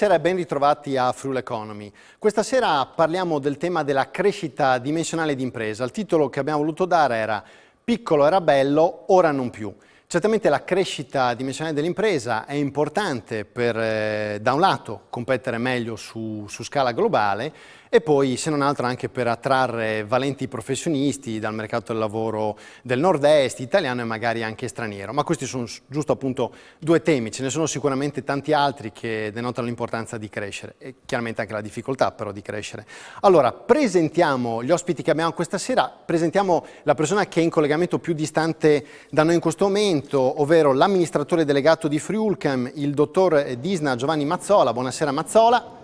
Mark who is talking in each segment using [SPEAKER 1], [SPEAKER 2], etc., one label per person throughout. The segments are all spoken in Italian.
[SPEAKER 1] Buonasera e ben ritrovati a Frule Economy. Questa sera parliamo del tema della crescita dimensionale d'impresa. Il titolo che abbiamo voluto dare era Piccolo era bello, ora non più. Certamente la crescita dimensionale dell'impresa è importante per, eh, da un lato, competere meglio su, su scala globale, e poi se non altro anche per attrarre valenti professionisti dal mercato del lavoro del nord-est, italiano e magari anche straniero. Ma questi sono giusto appunto due temi, ce ne sono sicuramente tanti altri che denotano l'importanza di crescere e chiaramente anche la difficoltà però di crescere. Allora, presentiamo gli ospiti che abbiamo questa sera, presentiamo la persona che è in collegamento più distante da noi in questo momento, ovvero l'amministratore delegato di Friulcam, il dottor Disna Giovanni Mazzola. Buonasera Mazzola.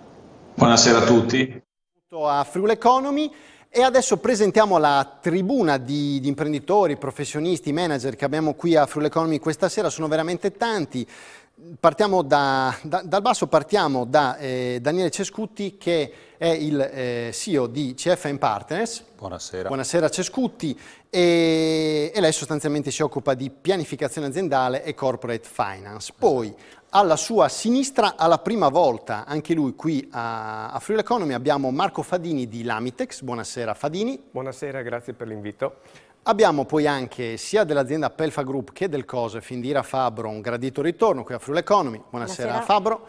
[SPEAKER 2] Buonasera a tutti
[SPEAKER 1] a Friul Economy e adesso presentiamo la tribuna di, di, imprenditori, professionisti, manager che abbiamo qui a Friul Economy questa sera, sono veramente tanti. Partiamo da, da, dal basso, partiamo da eh, Daniele Cescutti che è il eh, CEO di CFM Partners. Buonasera. Buonasera Cescutti e, e lei sostanzialmente si occupa di pianificazione aziendale e corporate finance. Esatto. Poi alla sua sinistra, alla prima volta, anche lui qui a, a Friuli Economy, abbiamo Marco Fadini di Lamitex. Buonasera Fadini. Buonasera, grazie per l'invito. Abbiamo poi anche sia dell'azienda Pelfa Group che del COSE, Findira Fabro, un gradito ritorno qui a Friuli Economy. Buonasera, Buonasera. Fabro.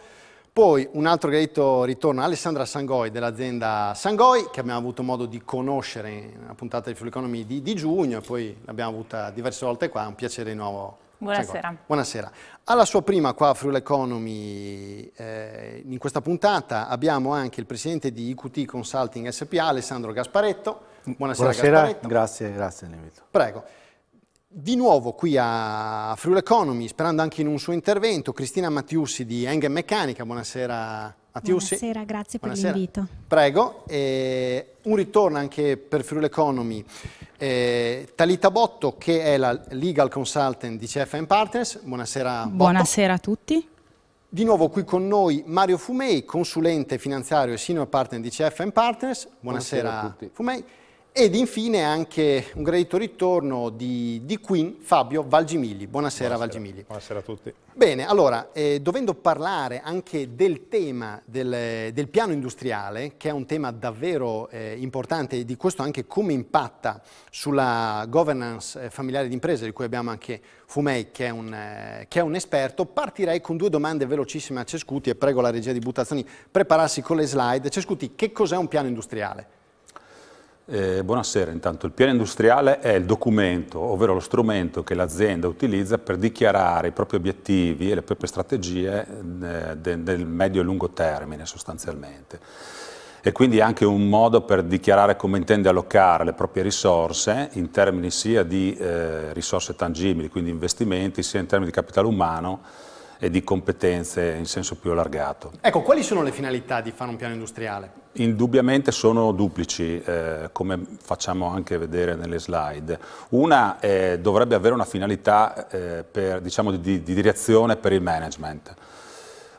[SPEAKER 1] Poi un altro gradito ritorno a Alessandra Sangoi dell'azienda Sangoi che abbiamo avuto modo di conoscere nella puntata di Full Economy di, di giugno e poi l'abbiamo avuta diverse volte qua, è un piacere di nuovo Buonasera. Buonasera. Alla sua prima qua a Friul Economy, eh, in questa puntata abbiamo anche il presidente di IQT Consulting SPA, Alessandro Gasparetto. Buonasera, Buonasera. Gasparetto.
[SPEAKER 3] grazie, grazie dell'invito.
[SPEAKER 1] Prego. Di nuovo qui a Friuli Economy, sperando anche in un suo intervento, Cristina Mattiussi di Engel Meccanica. Buonasera Mattiussi. Buonasera,
[SPEAKER 4] grazie Buonasera. per l'invito.
[SPEAKER 1] Prego. Eh, un ritorno anche per Friuli Economy. Eh, Talita Botto, che è la legal consultant di CFM Partners. Buonasera
[SPEAKER 5] Botto. Buonasera a
[SPEAKER 1] tutti. Di nuovo qui con noi Mario Fumei, consulente finanziario e senior partner di CFM Partners. Buonasera, Buonasera a Fumei ed infine anche un gradito ritorno di, di Queen, Fabio Valgimilli. Buonasera, buonasera, Valgimigli.
[SPEAKER 6] Buonasera a tutti.
[SPEAKER 1] Bene, allora, eh, dovendo parlare anche del tema del, del, piano industriale, che è un tema davvero eh, importante e di questo anche come impatta sulla governance eh, familiare di imprese, di cui abbiamo anche Fumei, che è, un, eh, che è, un, esperto, partirei con due domande velocissime a Cescuti e prego la regia di Buttazzoni prepararsi con le slide. Cescuti, che cos'è un piano industriale?
[SPEAKER 7] Eh, buonasera, intanto il piano industriale è il documento, ovvero lo strumento che l'azienda utilizza per dichiarare i propri obiettivi e le proprie strategie eh, de, del medio e lungo termine sostanzialmente. E quindi è anche un modo per dichiarare come intende allocare le proprie risorse in termini sia di eh, risorse tangibili, quindi investimenti, sia in termini di capitale umano e di competenze in senso più allargato.
[SPEAKER 1] Ecco, quali sono le finalità di fare un piano industriale?
[SPEAKER 7] Indubbiamente sono duplici, eh, come facciamo anche vedere nelle slide. Una eh, dovrebbe avere una finalità eh, per, diciamo, di, di direzione per il management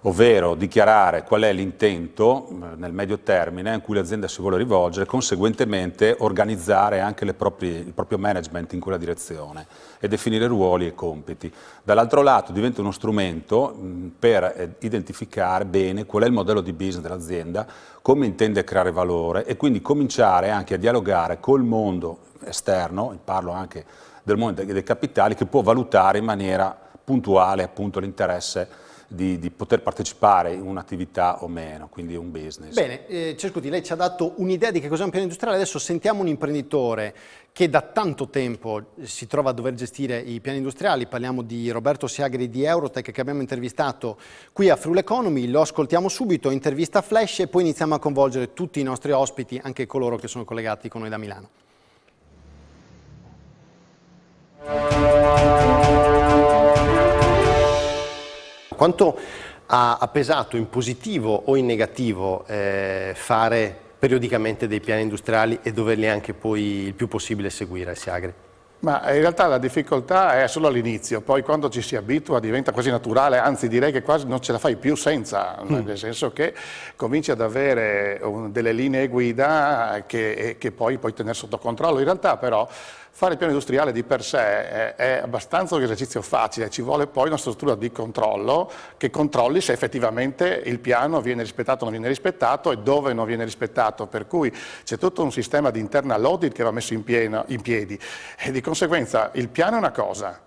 [SPEAKER 7] ovvero dichiarare qual è l'intento eh, nel medio termine in cui l'azienda si vuole rivolgere, e conseguentemente organizzare anche proprie, il proprio management in quella direzione e definire ruoli e compiti. Dall'altro lato diventa uno strumento per eh, identificare bene qual è il modello di business dell'azienda, come intende creare valore e quindi cominciare anche a dialogare col mondo esterno, parlo anche del mondo dei capitali, che può valutare in maniera puntuale appunto l'interesse di, di poter partecipare in un'attività o meno, quindi un business. Bene,
[SPEAKER 1] eh, Cescuti, lei ci ha dato un'idea di che cos'è un piano industriale, adesso sentiamo un imprenditore che da tanto tempo si trova a dover gestire i piani industriali, parliamo di Roberto Siagri di Eurotech che abbiamo intervistato qui a Frule Economy, lo ascoltiamo subito, intervista flash e poi iniziamo a coinvolgere tutti i nostri ospiti, anche coloro che sono collegati con noi da Milano. Quanto ha, pesato in positivo o in negativo eh, fare periodicamente dei piani industriali e doverli anche poi il più possibile seguire, Siagri?
[SPEAKER 8] Ma in realtà la difficoltà è solo all'inizio, poi quando ci si abitua diventa quasi naturale, anzi direi che quasi non ce la fai più senza, mm. nel senso che cominci ad avere un, delle linee guida che, che poi puoi tenere sotto controllo. In realtà però Fare il piano industriale di per sé è, è abbastanza un esercizio facile, ci vuole poi una struttura di controllo che controlli se effettivamente il piano viene rispettato o non viene rispettato e dove non viene rispettato, per cui c'è tutto un sistema di internal audit che va messo in, pieno, in piedi e di conseguenza il piano è una cosa,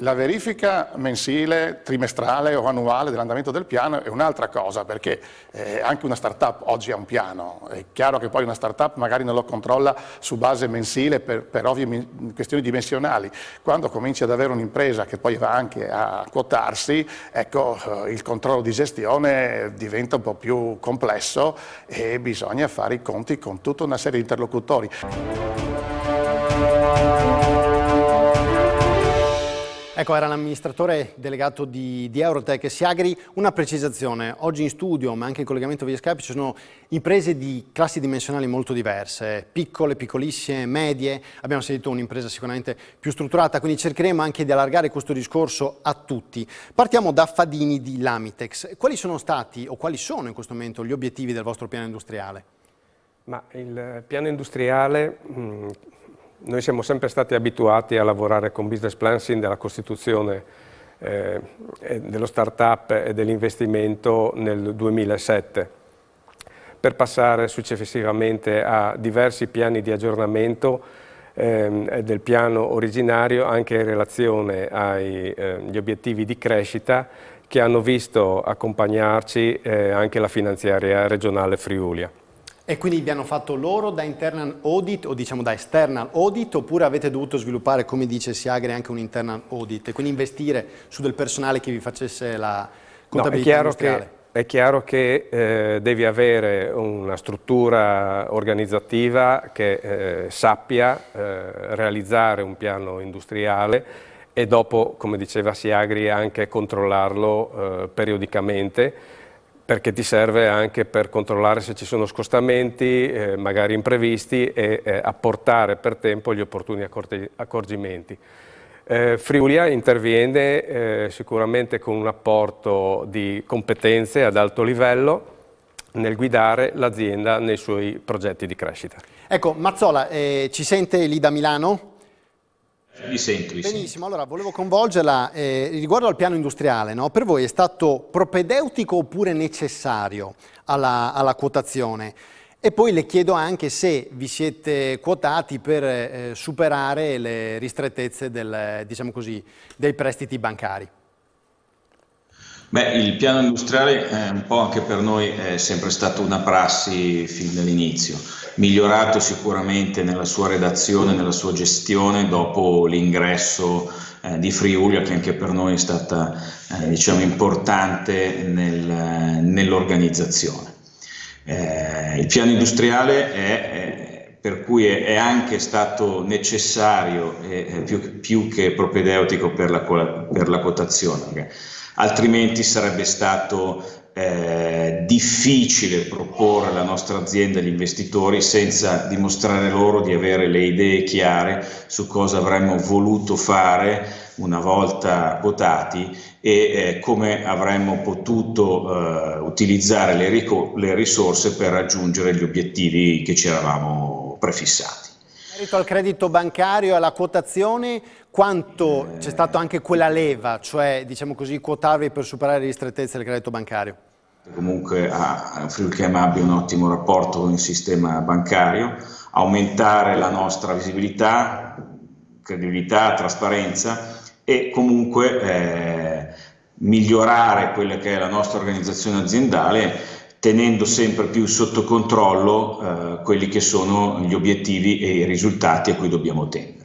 [SPEAKER 8] la verifica mensile, trimestrale o annuale dell'andamento del piano è un'altra cosa, perché eh, anche una startup oggi ha un piano. È chiaro che poi una startup magari non lo controlla su base mensile per, per ovvie questioni dimensionali. Quando cominci ad avere un'impresa che poi va anche a quotarsi, ecco, eh, il controllo di gestione diventa un po' più complesso e bisogna fare i conti con tutta una serie di interlocutori.
[SPEAKER 1] Ecco, era l'amministratore delegato di, di Eurotech Siagri. Una precisazione, oggi in studio, ma anche in collegamento via Skype, ci sono imprese di classi dimensionali molto diverse, piccole, piccolissime, medie. Abbiamo sentito un'impresa sicuramente più strutturata, quindi cercheremo anche di allargare questo discorso a tutti. Partiamo da Fadini di Lamitex. Quali sono stati o quali sono in questo momento gli obiettivi del vostro piano industriale?
[SPEAKER 9] Ma il piano industriale mm, noi siamo sempre stati abituati a lavorare con business plan sin dalla costituzione eh, dello startup e dell'investimento nel 2007 per passare successivamente a diversi piani di aggiornamento ehm, del piano originario anche in relazione agli ehm, eh, obiettivi di crescita che hanno visto accompagnarci eh, anche la finanziaria regionale Friulia.
[SPEAKER 1] E quindi vi hanno fatto loro da internal audit o diciamo da external audit oppure avete dovuto sviluppare, come dice Siagre, anche un internal audit e quindi investire su del personale che vi facesse la contabilità no, è chiaro, che,
[SPEAKER 9] è chiaro che eh, devi avere una struttura organizzativa che eh, sappia eh, realizzare un piano industriale e dopo, come diceva Siagri, anche controllarlo eh, periodicamente perché ti serve anche per controllare se ci sono scostamenti, eh, magari imprevisti, e eh, apportare per tempo gli opportuni accorgimenti. Eh, Friulia interviene eh, sicuramente con un apporto di competenze ad alto livello nel guidare l'azienda nei suoi
[SPEAKER 1] progetti di crescita. Ecco, Mazzola, eh, ci sente lì da Milano? Mi sento, mi Benissimo, sento. allora volevo coinvolgerla eh, riguardo al piano industriale, no? per voi è stato propedeutico oppure necessario alla, alla, quotazione? E poi le chiedo anche se vi siete quotati per eh, superare le ristrettezze del, diciamo così, dei prestiti bancari.
[SPEAKER 2] Beh, il piano industriale è eh, un po' anche per noi è sempre stata una prassi fin dall'inizio migliorato sicuramente nella sua redazione, nella sua gestione dopo l'ingresso eh, di Friulia che anche per noi è stata eh, diciamo, importante nel, nell'organizzazione. Eh, il piano industriale è, è, per cui è, è, anche stato necessario e più, più, che propedeutico per la, per la cotazione altrimenti sarebbe stato eh, difficile proporre la nostra azienda agli investitori senza dimostrare loro di avere le idee chiare su cosa avremmo voluto fare una volta votati e eh, come avremmo potuto eh, utilizzare le, rico- le risorse per raggiungere gli obiettivi che ci eravamo prefissati.
[SPEAKER 1] In merito al credito bancario e alla quotazione, quanto c'è eh. stata anche quella leva, cioè diciamo così, quotarvi per superare le ristrettezze del credito bancario?
[SPEAKER 2] comunque a ah, Friulchem abbia un ottimo rapporto con il sistema bancario, aumentare la nostra visibilità, credibilità, trasparenza e comunque eh, migliorare quella che è la nostra organizzazione aziendale tenendo sempre più sotto controllo eh, quelli che sono gli obiettivi e i risultati a cui dobbiamo tendere.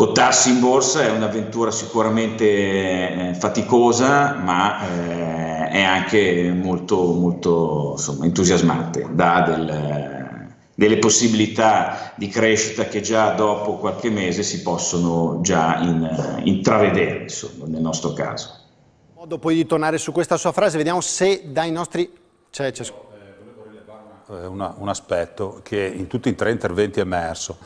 [SPEAKER 2] Quotarsi in borsa è un'avventura sicuramente eh, faticosa, ma eh, è anche molto, molto insomma, entusiasmante, dà del, delle possibilità di crescita che già dopo qualche mese si possono già in, intravedere, insomma, nel nostro caso.
[SPEAKER 1] Modo poi di tornare su questa sua frase, vediamo se dai nostri... Cioè, c'è... Eh, volevo
[SPEAKER 2] rilevare un
[SPEAKER 7] aspetto che in tutti i tre interventi è emerso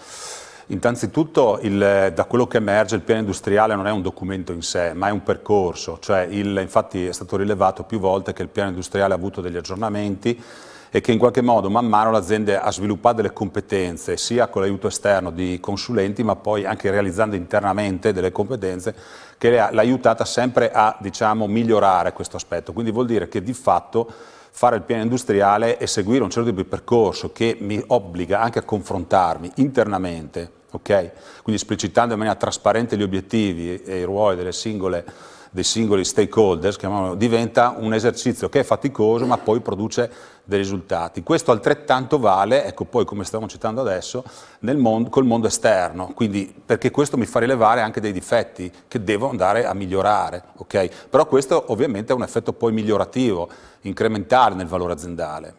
[SPEAKER 7] Intanzitutto, il, da quello che emerge, il piano industriale non è un documento in sé, ma è un percorso. Cioè il, infatti è stato rilevato più volte che il piano industriale ha avuto degli aggiornamenti e che in qualche modo man mano l'azienda ha sviluppato delle competenze, sia con l'aiuto esterno di consulenti, ma poi anche realizzando internamente delle competenze che l'ha aiutata sempre a diciamo, migliorare questo aspetto. Quindi vuol dire che di fatto fare il piano industriale e seguire un certo tipo di percorso che mi obbliga anche a confrontarmi internamente, okay? quindi esplicitando in maniera trasparente gli obiettivi e i ruoli singole, dei singoli stakeholders, diventa un esercizio che è faticoso ma poi produce dei risultati. Questo altrettanto vale, ecco poi come stiamo citando adesso, mondo, col mondo esterno, quindi perché questo mi fa rilevare anche dei difetti che devo andare a migliorare, okay? Però questo ovviamente ha un effetto poi migliorativo, incrementale nel valore aziendale.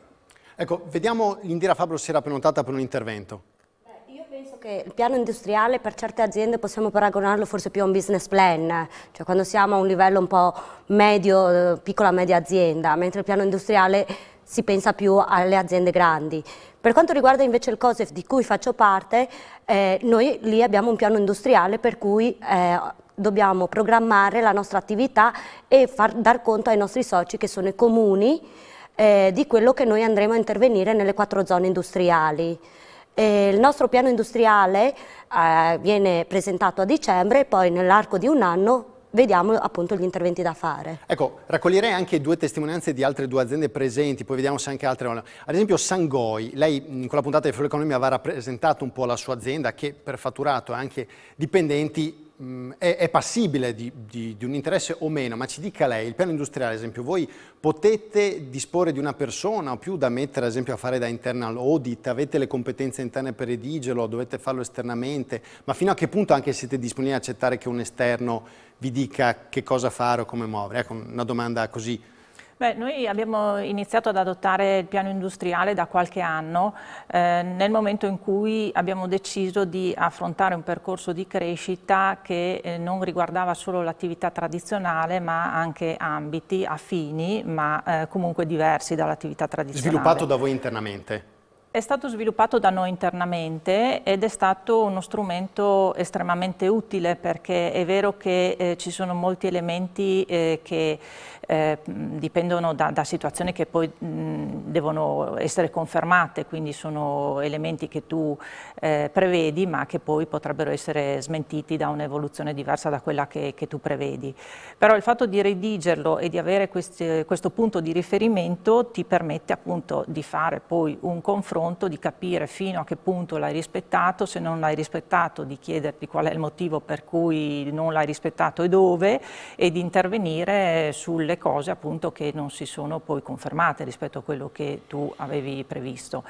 [SPEAKER 1] Ecco, vediamo l'Indira Fabro si era prenotata per un intervento.
[SPEAKER 10] Penso che il piano industriale per certe aziende possiamo paragonarlo forse più a un business plan, cioè quando siamo a un livello un po' medio, eh, piccola media azienda, mentre il piano industriale si pensa più alle aziende grandi. Per quanto riguarda invece il COSEF di cui faccio parte, eh, noi lì abbiamo un piano industriale per cui eh, dobbiamo programmare la nostra attività e far, dar conto ai nostri soci che sono i comuni eh, di quello che noi andremo a intervenire nelle quattro zone industriali. E eh, il nostro piano industriale eh, viene presentato a dicembre e poi nell'arco di un anno vediamo appunto gli interventi da fare.
[SPEAKER 1] Ecco, raccoglierei anche due testimonianze di altre due aziende presenti, poi vediamo se anche altre. Ad esempio Sangoi, lei in quella puntata di Full Economy aveva rappresentato un po' la sua azienda che per fatturato è anche dipendenti mh, mm, è, è, passibile di, di, di, un interesse o meno, ma ci dica lei, il piano industriale ad esempio, voi potete disporre di una persona o più da mettere ad esempio a fare da internal audit, avete le competenze interne per redigerlo, dovete farlo esternamente, ma fino a che punto anche siete disponibili ad accettare che un esterno vi dica che cosa fare o come muovere? Ecco, una domanda così
[SPEAKER 11] Beh, noi abbiamo iniziato ad adottare il piano industriale da qualche anno, eh, nel momento in cui abbiamo deciso di affrontare un percorso di crescita che eh, non riguardava solo l'attività tradizionale, ma anche ambiti affini, ma eh, comunque diversi dall'attività tradizionale. Sviluppato da
[SPEAKER 1] voi internamente?
[SPEAKER 11] È stato sviluppato da noi internamente ed è stato uno strumento estremamente utile perché è vero che eh, ci sono molti elementi eh, che eh, dipendono da, da, situazioni che poi mh, devono essere confermate, quindi sono elementi che tu eh, prevedi ma che poi potrebbero essere smentiti da un'evoluzione diversa da quella che, che, tu prevedi. Però il fatto di redigerlo e di avere questi, questo punto di riferimento ti permette appunto di fare poi un confronto confronto, di capire fino a che punto l'hai rispettato, se non l'hai rispettato di chiederti qual è il motivo per cui non l'hai rispettato e dove e di intervenire sulle cose appunto che non si sono poi confermate rispetto a quello che tu avevi previsto.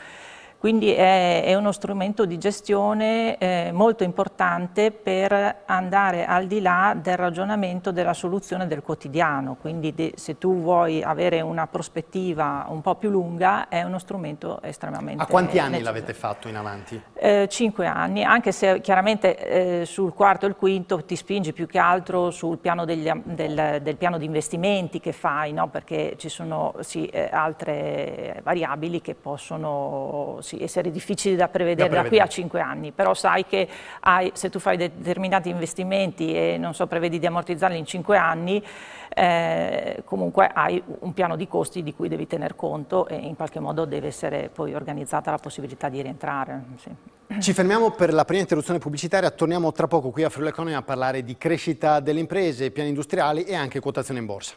[SPEAKER 11] Quindi è, è uno strumento di gestione eh, molto importante per andare al di là del ragionamento della soluzione del quotidiano, quindi de, se tu vuoi avere una prospettiva un po' più lunga è uno strumento estremamente A quanti anni l'avete
[SPEAKER 1] fatto in avanti?
[SPEAKER 11] Eh, cinque anni, anche se chiaramente eh, sul quarto e il quinto ti spingi più che altro sul piano degli, del, del, piano di investimenti che fai, no? perché ci sono sì, eh, altre variabili che possono... Sì, possono essere difficili da prevedere da, prevedere. da qui a 5 anni, però sai che hai, se tu fai determinati investimenti e non so, prevedi di ammortizzarli in 5 anni, eh, comunque hai un piano di costi di cui devi tener conto e in qualche modo deve essere poi organizzata la possibilità
[SPEAKER 1] di rientrare. Sì. Ci fermiamo per la prima interruzione pubblicitaria, torniamo tra poco qui a Friuli Economy a parlare di crescita delle imprese, piani industriali e anche quotazione in borsa.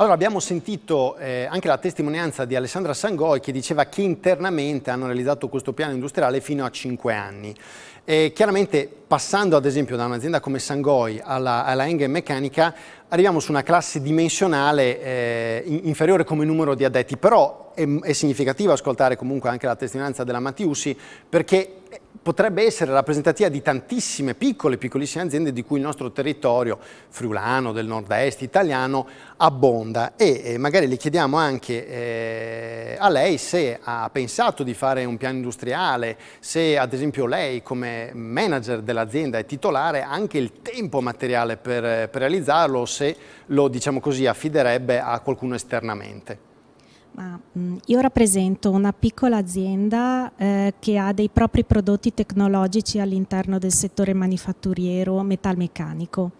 [SPEAKER 1] Allora abbiamo sentito eh, anche la testimonianza di Alessandra Sangoi che diceva che internamente hanno realizzato questo piano industriale fino a 5 anni. E chiaramente passando ad esempio da un'azienda come Sangoi alla, alla Engel Meccanica arriviamo su una classe dimensionale eh, inferiore come numero di addetti, però è, è significativo ascoltare comunque anche la testimonianza della Mattiusi perché potrebbe essere rappresentativa di tantissime piccole, e piccolissime aziende di cui il nostro territorio friulano, del nord-est, italiano, abbonda e eh, magari le chiediamo anche eh, a lei se ha pensato di fare un piano industriale, se ad esempio lei come manager dell'azienda è titolare anche il tempo materiale per, per realizzarlo se lo diciamo così affiderebbe a qualcuno esternamente.
[SPEAKER 4] Ma, mm, io rappresento una piccola azienda eh, che ha dei propri prodotti tecnologici all'interno del settore manifatturiero metalmeccanico.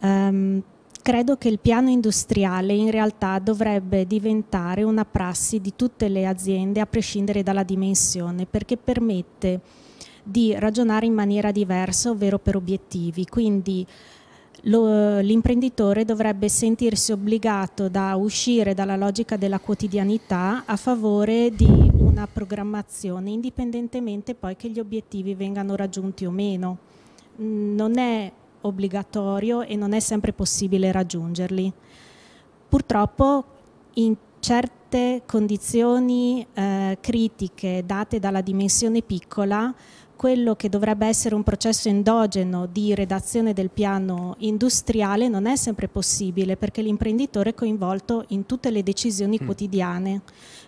[SPEAKER 4] Um, credo che il piano industriale in realtà dovrebbe diventare una prassi di tutte le aziende a prescindere dalla dimensione perché permette di ragionare in maniera diversa, ovvero per obiettivi. Quindi l'imprenditore dovrebbe sentirsi obbligato da uscire dalla logica della quotidianità a favore di una programmazione, indipendentemente poi che gli obiettivi vengano raggiunti o meno. Mm, non è obbligatorio e non è sempre possibile raggiungerli. Purtroppo in certe condizioni eh, critiche date dalla dimensione piccola quello che dovrebbe essere un processo endogeno di redazione del piano industriale non è sempre possibile perché l'imprenditore è coinvolto in tutte le decisioni mm. quotidiane.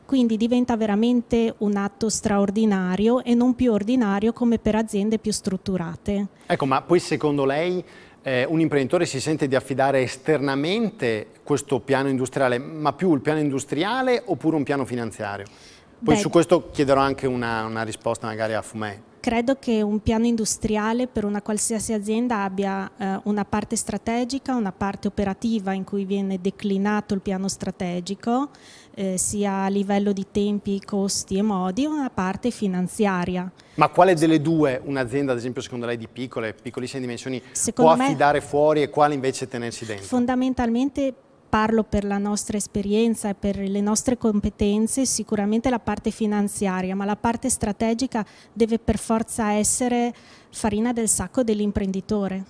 [SPEAKER 4] Quindi diventa veramente un atto straordinario e non più ordinario come per aziende più strutturate.
[SPEAKER 1] Ecco, ma poi secondo lei eh, un imprenditore si sente di affidare esternamente questo piano industriale, ma più il piano industriale oppure un piano finanziario? Poi Beh, su questo chiederò anche una, una risposta magari a Fumè.
[SPEAKER 4] Credo che un piano industriale per una qualsiasi azienda abbia eh, una parte strategica, una parte operativa in cui viene declinato il piano strategico, eh, sia a livello di tempi, costi e modi, e una parte finanziaria.
[SPEAKER 1] Ma quale delle due un'azienda, ad esempio, secondo lei di piccole, piccolissime dimensioni, secondo può affidare fuori e quale invece tenersi dentro?
[SPEAKER 4] Fondamentalmente parlo per la nostra esperienza e per le nostre competenze, sicuramente la parte finanziaria, ma la parte strategica deve per forza essere farina del sacco dell'imprenditore.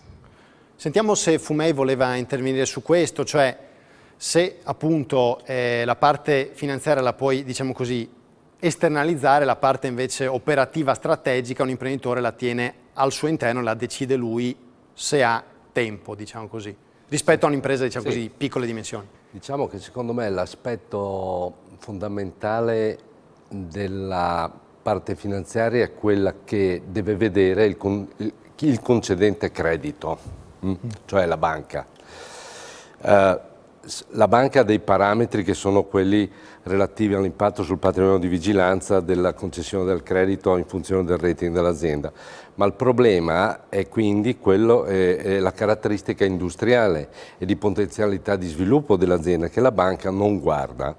[SPEAKER 1] Sentiamo se Fumei voleva intervenire su questo, cioè se appunto eh, la parte finanziaria la puoi, diciamo così, esternalizzare, la parte invece operativa strategica un imprenditore la tiene al suo interno, la decide lui se ha tempo, diciamo così rispetto a un'impresa diciamo sì. così, piccole dimensioni.
[SPEAKER 12] Diciamo che secondo me l'aspetto fondamentale della parte finanziaria è quella che deve vedere il, con, il concedente credito, mm? mm. cioè la banca. Uh, la banca ha dei parametri che sono quelli relativi all'impatto sul patrimonio di vigilanza della concessione del credito in funzione del rating dell'azienda, ma il problema è quindi quello, è, è la caratteristica industriale e di potenzialità di sviluppo dell'azienda che la banca non guarda.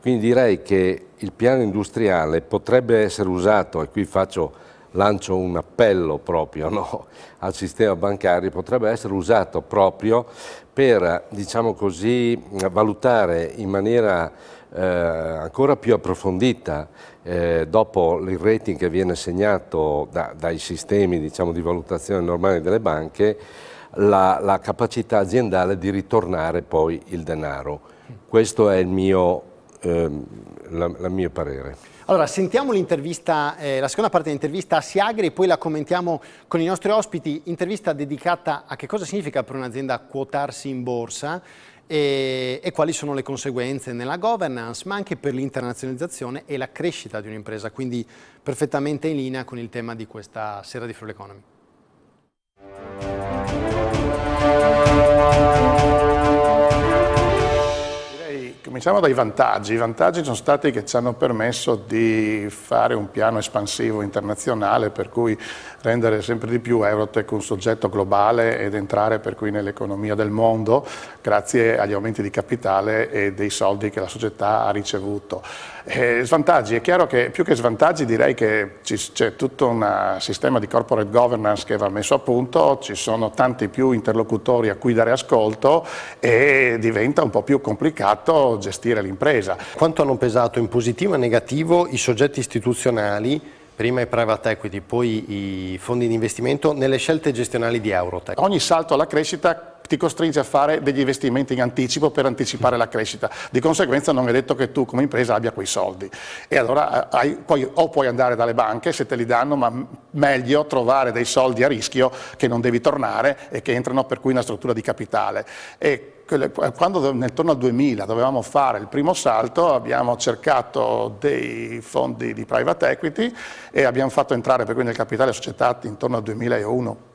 [SPEAKER 12] Quindi direi che il piano industriale potrebbe essere usato, e qui faccio, lancio un appello proprio no, al sistema bancario, potrebbe essere usato proprio per diciamo così, valutare in maniera eh, ancora più approfondita eh, dopo il rating che viene segnato da, dai sistemi diciamo, di valutazione normali delle banche la, la, capacità aziendale di ritornare poi il denaro. Questo è il mio, ehm, la, la mio parere.
[SPEAKER 1] Allora, sentiamo l'intervista, eh, la seconda parte dell'intervista a Siagri e poi la commentiamo con i nostri ospiti. Intervista dedicata a che cosa significa per un'azienda quotarsi in borsa e, e, quali sono le conseguenze nella governance, ma anche per l'internazionalizzazione e la crescita di un'impresa, quindi perfettamente in linea con il tema di questa sera di Full Economy.
[SPEAKER 8] Cominciamo dai vantaggi. I vantaggi sono stati che ci hanno permesso di fare un piano espansivo internazionale, per cui rendere sempre di più Eurotech un soggetto globale ed entrare per cui nell'economia del mondo grazie agli aumenti di capitale e dei soldi che la società ha ricevuto. Eh, svantaggi, è chiaro che più che svantaggi direi che c'è tutto un eh, sistema di corporate governance che va messo a punto, ci sono tanti più interlocutori a cui dare ascolto e diventa un po' più complicato gestire l'impresa. Quanto hanno pesato in positivo e
[SPEAKER 1] negativo i soggetti istituzionali prima i private equity, poi i fondi di investimento,
[SPEAKER 8] nelle scelte gestionali di Eurotech. Ogni salto alla crescita ti costringe a fare degli investimenti in anticipo per anticipare la crescita. Di conseguenza non è detto che tu come impresa abbia quei soldi. E allora eh, hai, poi, o puoi andare dalle banche se te li danno, ma meglio trovare dei soldi a rischio che non devi tornare e che entrano per cui in una struttura di capitale. E quando torno al 2000 dovevamo fare il primo salto abbiamo cercato dei fondi di private equity e abbiamo fatto entrare per cui nel capitale società intorno al 2001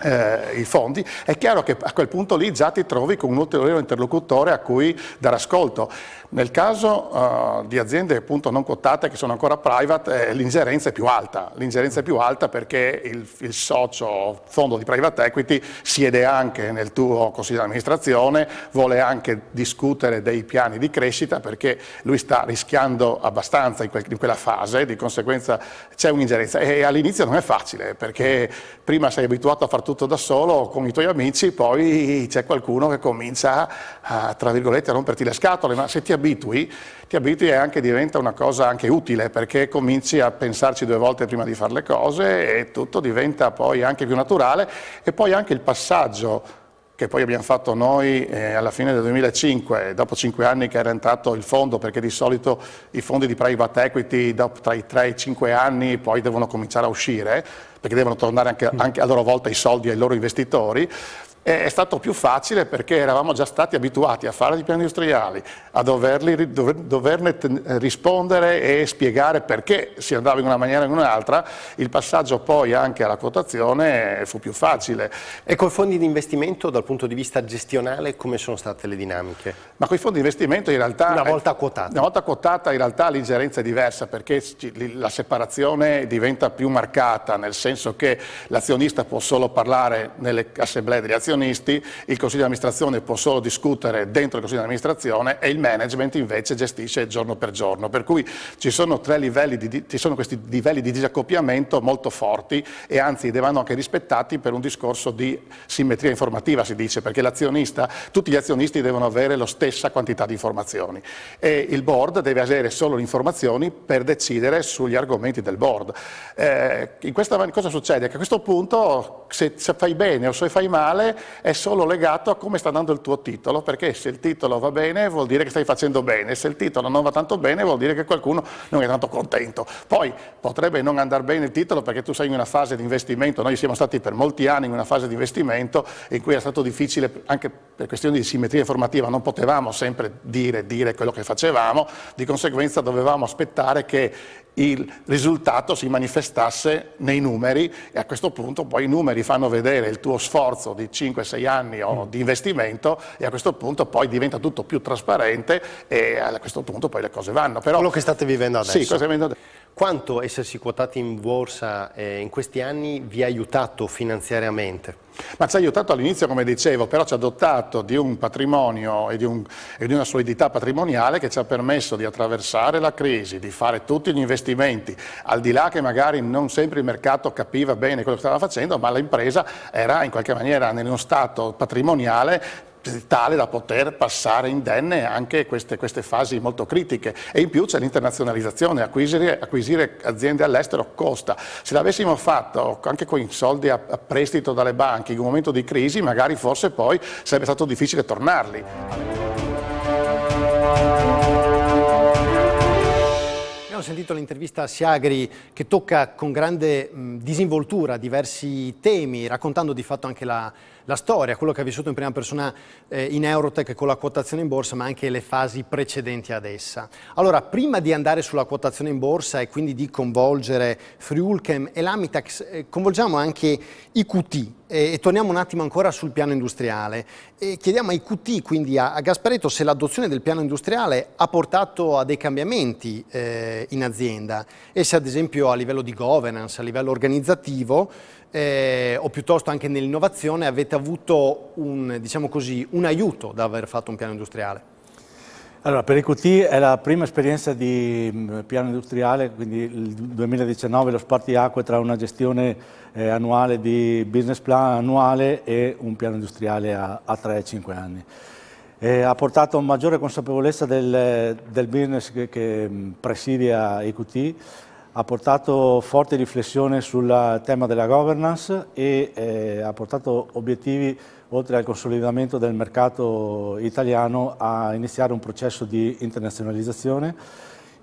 [SPEAKER 8] eh, i fondi, è chiaro che a quel punto lì già ti trovi con un ulteriore interlocutore a cui dare ascolto. Nel caso uh, di aziende appunto non quotate che sono ancora private, eh, l'ingerenza è più alta. L'ingerenza è più alta perché il, il socio fondo di private equity siede anche nel tuo consiglio di amministrazione, vuole anche discutere dei piani di crescita perché lui sta rischiando abbastanza in, quel, in quella fase, di conseguenza c'è un'ingerenza e all'inizio non è facile perché prima sei abituato a far tutto da solo con i tuoi amici, poi c'è qualcuno che comincia a, tra virgolette, a romperti le scatole, ma se ti abitui, ti abitui e anche diventa una cosa anche utile perché cominci a pensarci due volte prima di fare le cose e tutto diventa poi anche più naturale e poi anche il passaggio che poi abbiamo fatto noi eh, alla fine del 2005, dopo cinque anni che era entrato il fondo, perché di solito i fondi di private equity dopo tra i tre e i cinque anni poi devono cominciare a uscire, perché devono tornare anche, mm. anche a loro volta i soldi ai loro investitori, è stato più facile perché eravamo già stati abituati a fare i piani industriali, a doverli, doverne eh, rispondere e spiegare perché si andava in una maniera o in un'altra, il passaggio poi anche alla quotazione fu più facile. E con i fondi di investimento dal punto di vista gestionale come sono state le dinamiche? Ma con i fondi di investimento in realtà... Una volta quotata. Una volta quotata in realtà l'ingerenza è diversa perché la separazione diventa più marcata, nel senso che l'azionista può solo parlare nelle assemblee degli azionisti, professionisti, il Consiglio di amministrazione può solo discutere dentro il Consiglio di amministrazione e il management invece gestisce giorno per giorno. Per cui ci sono, di, ci sono questi livelli di disaccoppiamento molto forti e anzi devono anche rispettati per un discorso di simmetria informativa, si dice, perché l'azionista, tutti gli azionisti devono avere la stessa quantità di informazioni e il board deve avere solo le informazioni per decidere sugli argomenti del board. Eh, in questa, cosa succede? Che a questo punto se, se, fai bene o se fai male è solo legato a come sta andando il tuo titolo, perché se il titolo va bene vuol dire che stai facendo bene, se il titolo non va tanto bene vuol dire che qualcuno non è tanto contento. Poi potrebbe non andare bene il titolo perché tu sei in una fase di investimento, noi siamo stati per molti anni in una fase di investimento in cui è stato difficile anche per questioni di simmetria informativa, non potevamo sempre dire, dire quello che facevamo, di conseguenza dovevamo aspettare che il risultato si manifestasse nei numeri e a questo punto poi i numeri fanno vedere il tuo sforzo di 5-6 anni o di investimento e a questo punto poi diventa tutto più trasparente e a questo punto poi le cose vanno. Però, Quello che state vivendo adesso. Sì, cosa state vivendo adesso. Quanto essersi quotati in borsa eh, in questi anni vi ha aiutato finanziariamente? Ma ci ha aiutato all'inizio, come dicevo, però ci ha dotato di un patrimonio e di, un, e di, una solidità patrimoniale che ci ha permesso di attraversare la crisi, di fare tutti gli investimenti, al di là che magari non sempre il mercato capiva bene quello che stava facendo, ma l'impresa era in qualche maniera nello stato patrimoniale tale da poter passare indenne anche queste, queste fasi molto critiche. E in più c'è l'internazionalizzazione, acquisire, acquisire aziende all'estero costa. Se l'avessimo fatto anche con i soldi a, a prestito dalle banche in un momento di crisi, magari forse poi sarebbe stato difficile tornarli.
[SPEAKER 1] Abbiamo sentito l'intervista a Siagri che tocca con grande mh, disinvoltura diversi temi, raccontando di fatto anche la, la storia, quello che ha vissuto in prima persona eh, in Eurotech con la quotazione in borsa, ma anche le fasi precedenti ad essa. Allora, prima di andare sulla quotazione in borsa e quindi di coinvolgere Friulchem e l'Amitax, eh, coinvolgiamo anche IQT eh, e torniamo un attimo ancora sul piano industriale. E chiediamo a IQT, quindi a, a Gasparetto, se l'adozione del piano industriale ha portato a dei cambiamenti eh, in azienda e se ad esempio a livello di governance, a livello organizzativo eh, o piuttosto anche nell'innovazione avete avuto un, diciamo così, un aiuto da aver fatto un piano industriale?
[SPEAKER 3] Allora, per EQT è la prima esperienza di mm, piano industriale, quindi il 2019 lo spartiacque tra una gestione eh, annuale di business plan annuale e un piano industriale a, a 3-5 anni eh, ha portato maggiore consapevolezza del, del business che, che, presidia EQT, ha portato forte riflessione sul tema della governance e eh, ha portato obiettivi, oltre al consolidamento del mercato italiano, a iniziare un processo di internazionalizzazione,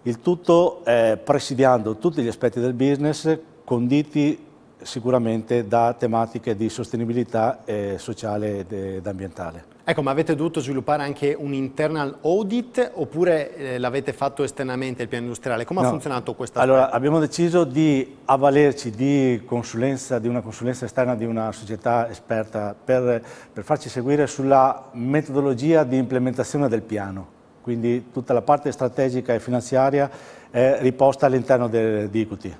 [SPEAKER 3] il tutto eh, presidiando tutti gli aspetti del business conditi sicuramente da tematiche di sostenibilità eh, sociale ed ambientale.
[SPEAKER 1] Ecco, ma avete dovuto sviluppare anche un internal audit oppure eh, l'avete fatto esternamente il piano industriale? Come no. ha funzionato
[SPEAKER 3] questa Allora, abbiamo deciso di avvalerci di, consulenza, di una consulenza esterna di una società esperta per, per farci seguire sulla metodologia di implementazione del piano quindi tutta la parte strategica e finanziaria è riposta all'interno di Equity.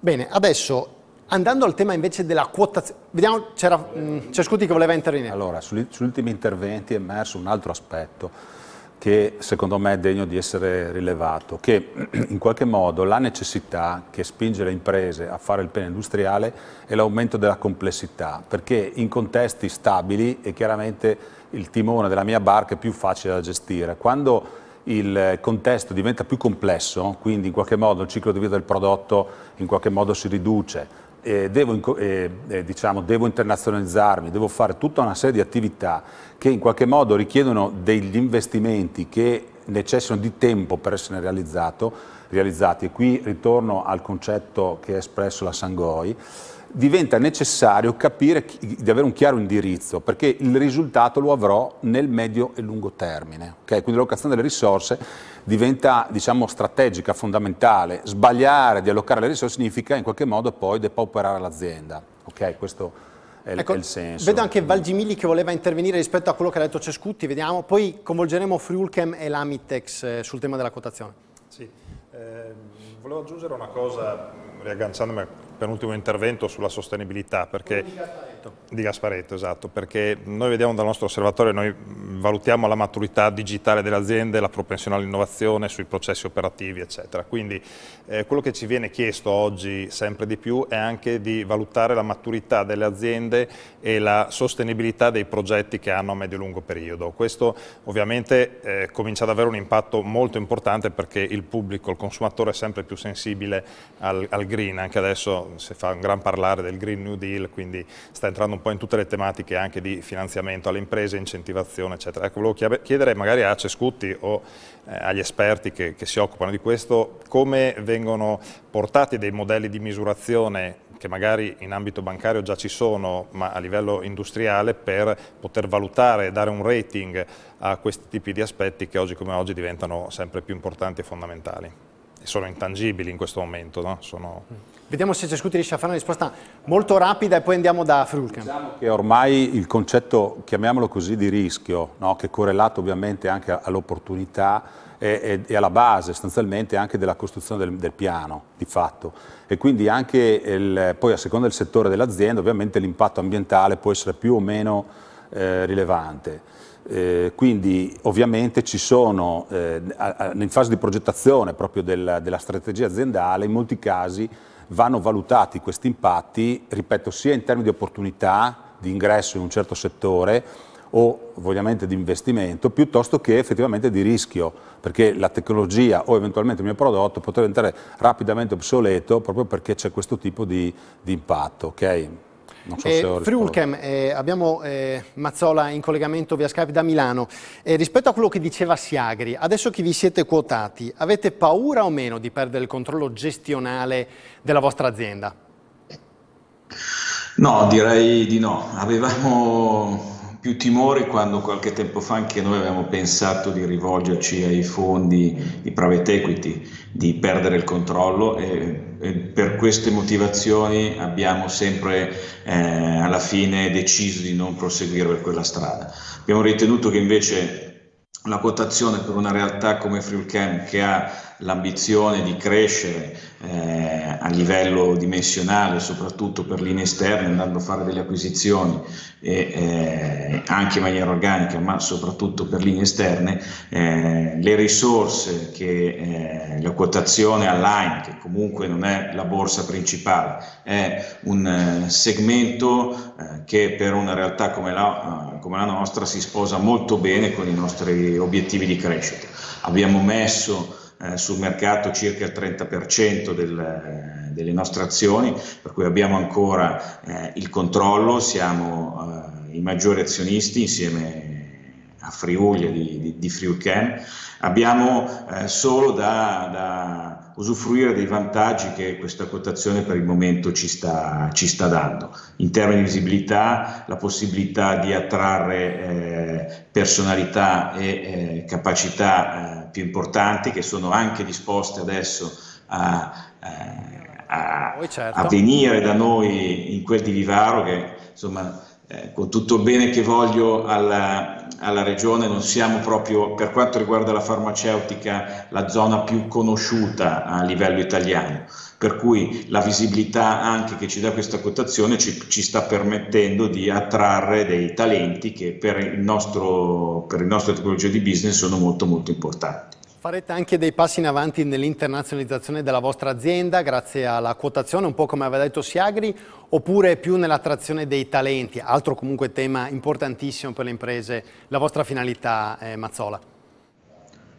[SPEAKER 3] Bene, adesso Andando al tema
[SPEAKER 1] invece della quotazione, vediamo, c'era mm, Cescuti che voleva intervenire. Allora,
[SPEAKER 3] sugli, sugli ultimi interventi è
[SPEAKER 1] emerso un altro aspetto
[SPEAKER 7] che secondo me è degno di essere rilevato, che in qualche modo la necessità che spinge le imprese a fare il piano industriale è l'aumento della complessità, perché in contesti stabili è chiaramente il timone della mia barca è più facile da gestire. Quando il contesto diventa più complesso, quindi in qualche modo il ciclo di vita del prodotto in qualche modo si riduce, eh, devo, eh, diciamo, devo, internazionalizzarmi, devo fare tutta una serie di attività che in qualche modo richiedono degli investimenti che necessitano di tempo per essere realizzati, e qui ritorno al concetto che ha espresso la Sangoi, diventa necessario capire di avere un chiaro indirizzo, perché il risultato lo avrò nel medio e lungo termine. Okay? Quindi l'allocazione delle risorse diventa diciamo, strategica, fondamentale. Sbagliare di allocare le risorse significa in qualche modo poi depauperare l'azienda. Ok, Questo è, ecco, è il senso. Vedo anche
[SPEAKER 1] Valgimilli che voleva intervenire rispetto a quello che ha detto Cescutti, vediamo. Poi coinvolgeremo Friulchem e l'Amitex eh, sul tema della quotazione.
[SPEAKER 6] Sì, eh, volevo aggiungere una cosa, riagganciandomi al penultimo intervento sulla sostenibilità, perché Gasparetto. Di Gasparetto, esatto, perché noi vediamo dal nostro osservatorio, noi valutiamo la maturità digitale delle aziende, la propensione all'innovazione, sui processi operativi, eccetera. Quindi eh, quello che ci viene chiesto oggi sempre di più è anche di valutare la maturità delle aziende e la sostenibilità dei progetti che hanno a medio e lungo periodo. Questo ovviamente eh, comincia ad avere un impatto molto importante perché il pubblico, il consumatore è sempre più sensibile al, al green, anche adesso si fa un gran parlare del Green New Deal, quindi sta entrando un po' in tutte le tematiche anche di finanziamento alle imprese, incentivazione eccetera. Ecco, volevo chiedere magari a Cescutti o eh, agli esperti che, che si occupano di questo come vengono portati dei modelli di misurazione che magari in ambito bancario già ci sono, ma a livello industriale per poter valutare e dare un rating a questi tipi di aspetti che oggi come oggi diventano sempre più importanti e fondamentali. E sono intangibili in questo momento, no? sono mm.
[SPEAKER 1] Vediamo se Cescuti riesce a fare una risposta molto rapida e poi andiamo da Frulken. Diciamo
[SPEAKER 7] che ormai il concetto, chiamiamolo così, di rischio, no? che è correlato ovviamente anche all'opportunità e, e, alla base sostanzialmente anche della costruzione del, del piano, di fatto. E quindi anche il, poi a seconda del settore dell'azienda ovviamente l'impatto ambientale può essere più o meno eh, rilevante. Eh, quindi ovviamente ci sono, eh, in fase di progettazione proprio del, della strategia aziendale, in molti casi vanno valutati questi impatti, ripeto, sia in termini di opportunità di ingresso in un certo settore o ovviamente di investimento, piuttosto che effettivamente di rischio, perché la tecnologia o eventualmente il mio prodotto potrebbe diventare rapidamente obsoleto proprio perché c'è questo tipo di, di impatto. Okay?
[SPEAKER 1] Non so eh, Friulchem, eh, abbiamo eh, Mazzola in collegamento via Skype da Milano. Eh, rispetto a quello che diceva Siagri, adesso che vi siete quotati, avete paura o meno di perdere il controllo gestionale della vostra azienda?
[SPEAKER 2] No, direi di no. Avevamo più timori quando qualche tempo fa anche noi avevamo pensato di rivolgerci ai fondi di private equity, di perdere il controllo e, e per queste motivazioni abbiamo sempre eh, alla fine deciso di non proseguire per quella strada. Abbiamo ritenuto che invece la quotazione per una realtà come Friulcam che ha l'ambizione di crescere eh, a livello dimensionale, soprattutto per linee esterne, andando a fare delle acquisizioni e, eh, anche in maniera organica, ma soprattutto per linee esterne, eh, le risorse che eh, la quotazione online, che comunque non è la borsa principale, è un eh, segmento eh, che per una realtà come la, come la nostra si sposa molto bene con i nostri obiettivi di crescita. Abbiamo messo eh, sul mercato circa il 30% del, eh, delle nostre azioni, per cui abbiamo ancora eh, il controllo, siamo eh, i maggiori azionisti insieme a Friuli, di, di, di Friulchem, abbiamo eh, solo da, da, usufruire dei vantaggi che questa quotazione per il momento ci sta, ci sta dando. In termini di visibilità, la possibilità di attrarre eh, personalità e eh, capacità eh, più importanti che sono anche disposte adesso a, eh, a,
[SPEAKER 1] certo. a venire da
[SPEAKER 2] noi in quel di Vivaro che insomma eh, con tutto il bene che voglio alla, alla regione non siamo proprio, per quanto riguarda la farmaceutica, la zona più conosciuta a livello italiano, per cui la visibilità anche che ci dà questa quotazione ci, ci sta permettendo di attrarre dei talenti che per il nostro, per il nostro tipologia di business sono molto molto importanti.
[SPEAKER 1] Farete anche dei passi in avanti nell'internazionalizzazione della vostra azienda grazie alla quotazione, un po' come aveva detto Siagri, oppure più nell'attrazione dei talenti, altro comunque tema importantissimo per le imprese, la vostra finalità eh, Mazzola?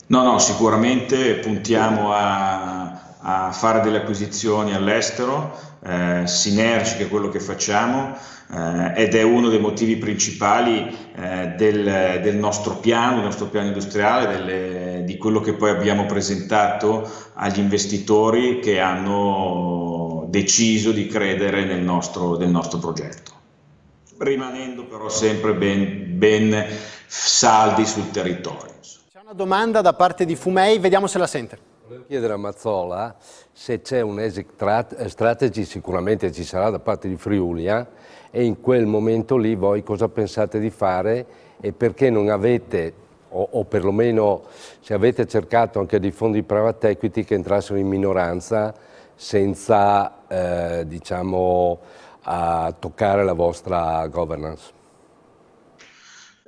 [SPEAKER 2] No, no, sicuramente puntiamo a, a fare delle acquisizioni all'estero, eh, sinergiche quello che facciamo, eh, ed è uno dei motivi principali eh, del, del, nostro piano, del nostro piano industriale, delle, di quello che poi abbiamo presentato agli investitori che hanno deciso di credere nel nostro, nel nostro progetto,
[SPEAKER 1] rimanendo però sempre
[SPEAKER 2] ben, ben saldi
[SPEAKER 12] sul territorio.
[SPEAKER 1] C'è una domanda da parte di Fumei, vediamo se la sente.
[SPEAKER 12] Volevo chiedere a Mazzola se c'è un exit strategy, sicuramente ci sarà da parte di Friulia, eh, e in quel momento lì voi cosa pensate di fare e perché non avete o, o, perlomeno se avete cercato anche dei fondi private equity che entrassero in minoranza senza eh, diciamo, toccare la vostra governance?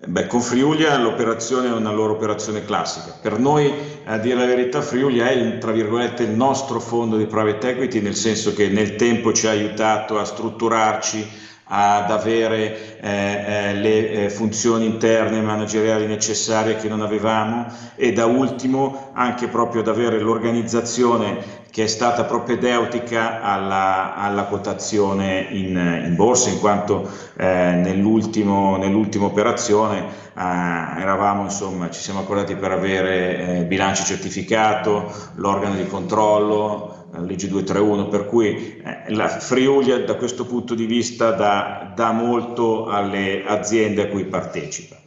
[SPEAKER 2] Eh, beh, con Friulia l'operazione è una loro operazione classica. Per noi, a dire la verità, Friulia è tra virgolette, il nostro fondo di private equity, nel senso che nel tempo ci ha aiutato a strutturarci, ad avere eh, eh le eh, funzioni interne manageriali necessarie che non avevamo e da ultimo anche proprio ad avere l'organizzazione che è stata propedeutica alla, alla quotazione in, in, borsa, in quanto eh, nell'ultima operazione eh, eravamo, insomma, ci siamo accordati per avere eh, bilancio certificato, l'organo di controllo, eh, legge 231, per cui eh, la Friulia da questo punto di vista dà, dà molto alle aziende a cui partecipa.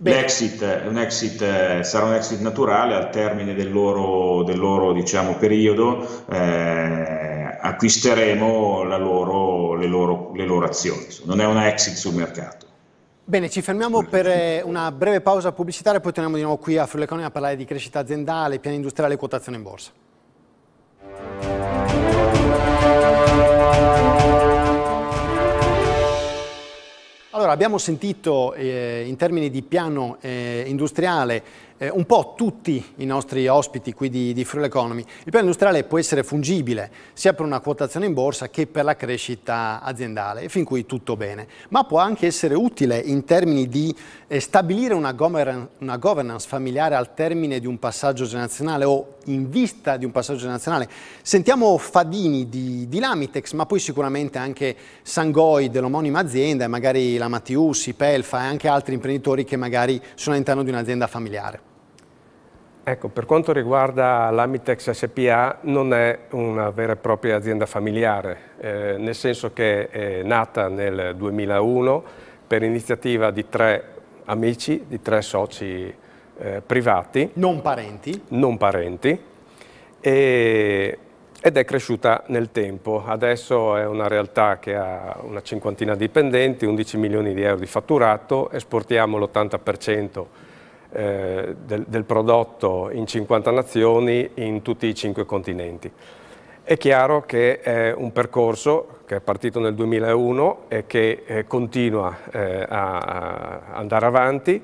[SPEAKER 2] L'exit, un exit, eh, sarà un exit naturale al termine del loro, del loro diciamo, periodo, eh, acquisteremo loro, le, loro, le loro azioni, non è una exit sul mercato.
[SPEAKER 1] Bene, ci fermiamo per una breve pausa pubblicitaria, poi torniamo di nuovo qui a Friuli Economia a parlare di crescita aziendale, piano industriale e quotazione in borsa. Allora, abbiamo sentito eh, in termini di piano eh, industriale eh, un po' tutti i nostri ospiti qui di, di Friuli Economy. Il piano industriale può essere fungibile sia per una quotazione in borsa che per la crescita aziendale, fin qui tutto bene, ma può anche essere utile in termini di eh, stabilire una governance, una governance familiare al termine di un passaggio generazionale o in vista di un passaggio nazionale. Sentiamo Fadini di, di Lamitex, ma poi sicuramente anche Sangoi dell'omonima azienda e magari la Mattiussi, Pelfa e anche altri imprenditori che magari sono all'interno di un'azienda familiare. Ecco, per quanto riguarda l'Amitex SPA
[SPEAKER 9] non è una vera e propria azienda familiare, eh, nel senso che è nata nel 2001 per iniziativa di tre amici, di tre soci eh, privati. Non parenti. Non parenti. E, ed è cresciuta nel tempo. Adesso è una realtà che ha una cinquantina di dipendenti, 11 milioni di euro di fatturato, esportiamo l'80% eh, del, del prodotto in 50 nazioni in tutti i cinque continenti. È chiaro che è un percorso che è partito nel 2001 e che eh, continua eh, a andare avanti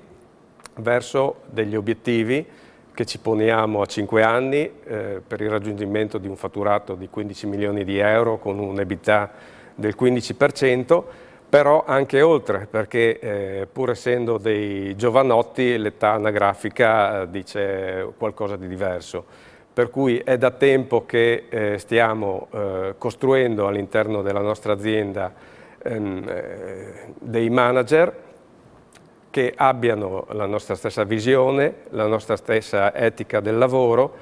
[SPEAKER 9] verso degli obiettivi che ci poniamo a 5 anni eh, per il raggiungimento di un fatturato di 15 milioni di euro con un del 15%, però anche oltre, perché eh, pur essendo dei giovanotti l'età anagrafica eh, dice qualcosa di diverso. Per cui è da tempo che eh, stiamo eh, costruendo all'interno della nostra azienda ehm, eh, dei manager che abbiano la nostra stessa visione, la nostra stessa etica del lavoro,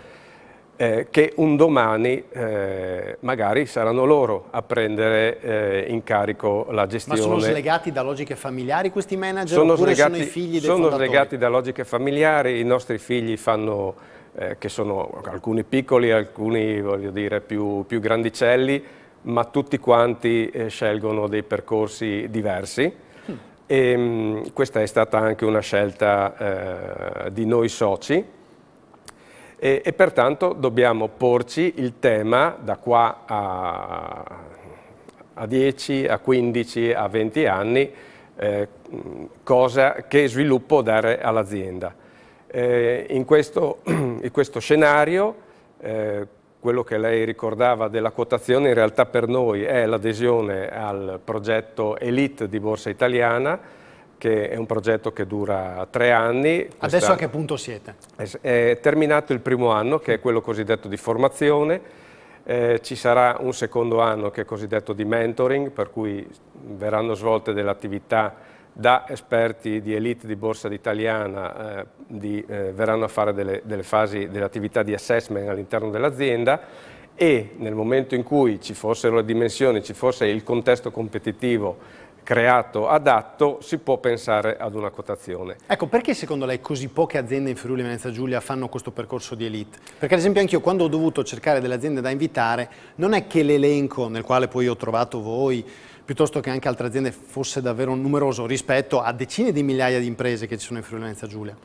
[SPEAKER 9] eh, che un domani eh, magari saranno loro a prendere eh, in carico la gestione. Ma sono
[SPEAKER 1] slegati da logiche familiari questi manager sono oppure slegati, sono i figli dei Sono fondatori? slegati
[SPEAKER 9] da logiche familiari, i nostri figli fanno, eh, che sono alcuni piccoli, alcuni voglio dire più, più grandicelli, ma tutti quanti eh, scelgono dei percorsi diversi e, ehm, questa è stata anche una scelta eh, di noi soci e, e, pertanto dobbiamo porci il tema da qua a, a 10, a 15, a 20 anni eh, cosa, che sviluppo dare all'azienda. Eh, in, in, questo, scenario eh, quello che lei ricordava della quotazione in realtà per noi è l'adesione al progetto Elite di Borsa Italiana, che è un progetto che dura tre anni.
[SPEAKER 1] Questa Adesso a che punto siete?
[SPEAKER 9] È terminato il primo anno, che è quello cosiddetto di formazione, eh, ci sarà un secondo anno che è cosiddetto di mentoring, per cui verranno svolte delle attività da esperti di elite di borsa d'italiana eh, di, eh, verranno a fare delle, delle fasi, delle attività di assessment all'interno dell'azienda e nel momento in cui ci fossero le dimensioni, ci fosse il contesto competitivo creato adatto, si può pensare ad una quotazione.
[SPEAKER 1] Ecco, perché secondo lei così poche aziende in Friuli Venezia Giulia fanno questo percorso di elite? Perché ad esempio anch'io quando ho dovuto cercare delle aziende da invitare, non è che l'elenco nel quale poi ho trovato voi, piuttosto che anche altre aziende fosse davvero numeroso rispetto a decine di migliaia di imprese che ci sono in Friuli Venezia Giulia?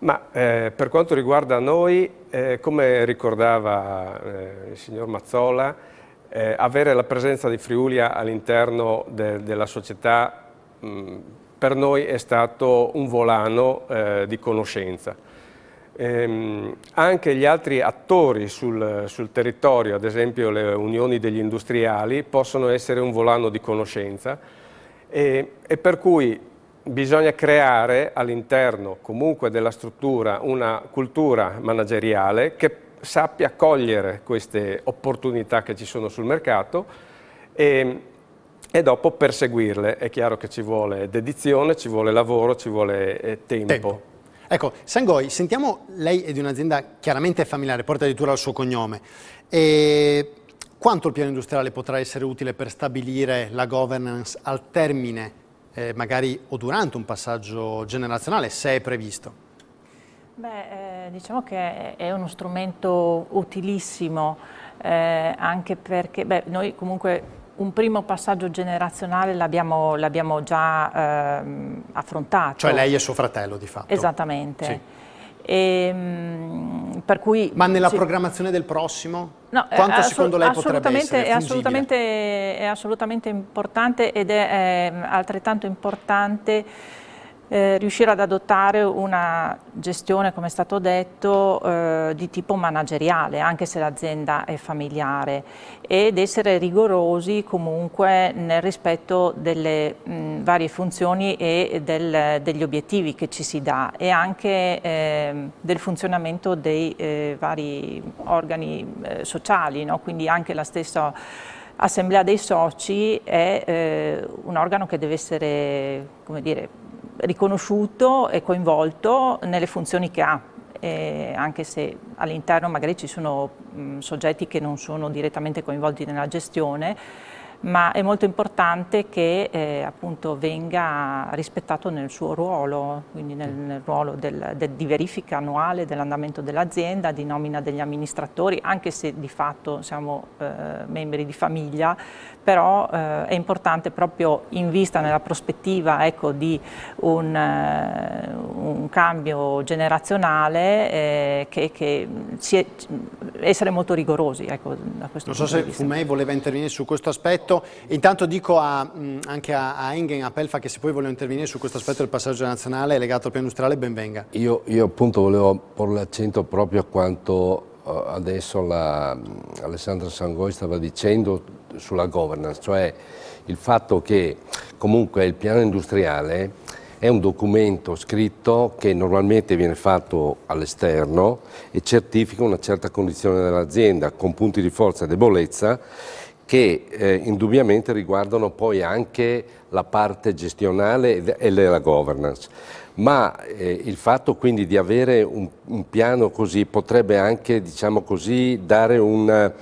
[SPEAKER 9] Ma eh, per quanto riguarda noi, eh, come ricordava eh, il signor Mazzola, eh, avere la presenza di Friulia all'interno de della società mh, mm, per noi è stato un volano eh, di conoscenza. Ehm, anche gli altri attori sul, sul, territorio, ad esempio le unioni degli industriali, possono essere un volano di conoscenza e, e per cui bisogna creare all'interno comunque della struttura una cultura manageriale che sappia cogliere queste opportunità che ci sono sul mercato e, e dopo perseguirle. È chiaro che ci vuole dedizione, ci vuole lavoro, ci vuole eh, tempo. tempo.
[SPEAKER 1] Ecco, Sangoi, sentiamo, lei è di un'azienda chiaramente familiare, porta addirittura il suo cognome. E ehm, quanto il piano industriale potrà essere utile per stabilire la governance al termine, eh, magari o durante un passaggio generazionale, se è previsto?
[SPEAKER 11] Beh, eh, diciamo che è uno strumento utilissimo, eh, anche perché beh, noi comunque un primo passaggio generazionale l'abbiamo, già eh, affrontato. Cioè lei e suo
[SPEAKER 1] fratello di fatto. Esattamente. Sì. E, ehm, cui, Ma nella sì. programmazione del prossimo? No, eh, Quanto secondo lei potrebbe essere è
[SPEAKER 11] assolutamente, è assolutamente importante ed è, è ehm, altrettanto importante eh, riuscire ad adottare una gestione, come è stato detto, eh, di tipo manageriale, anche se l'azienda è familiare, ed essere rigorosi comunque nel rispetto delle mh, varie funzioni e del, degli obiettivi che ci si dà e anche eh, del funzionamento dei eh, vari organi eh, sociali, no? quindi anche la stessa Assemblea dei soci è eh, un organo che deve essere, come dire, riconosciuto e coinvolto nelle funzioni che ha, eh, anche se all'interno magari ci sono mh, soggetti che non sono direttamente coinvolti nella gestione ma è molto importante che eh, appunto venga rispettato nel suo ruolo, quindi nel, nel ruolo del, del, di verifica annuale dell'andamento dell'azienda, di nomina degli amministratori, anche se di fatto siamo eh, membri di famiglia, però eh, è importante proprio in vista nella prospettiva ecco, di un, eh, un, cambio generazionale eh, che, che è, essere molto rigorosi ecco, da
[SPEAKER 1] questo non punto so di vista. se Fumei voleva intervenire su questo aspetto, intanto, intanto dico a, mm, anche a, a Engen, a Pelfa, che se poi vogliono intervenire su questo aspetto del passaggio nazionale legato al piano industriale, benvenga.
[SPEAKER 12] Io, io appunto volevo porre l'accento proprio a quanto eh, adesso la, mm, Alessandra Sangoi stava dicendo sulla governance, cioè il fatto che comunque il piano industriale è un documento scritto che normalmente viene fatto all'esterno e certifica una certa condizione dell'azienda con punti di forza e debolezza che eh, indubbiamente riguardano poi anche la parte gestionale e la governance. Ma eh, il fatto quindi di avere un, un piano così potrebbe anche, diciamo così, dare un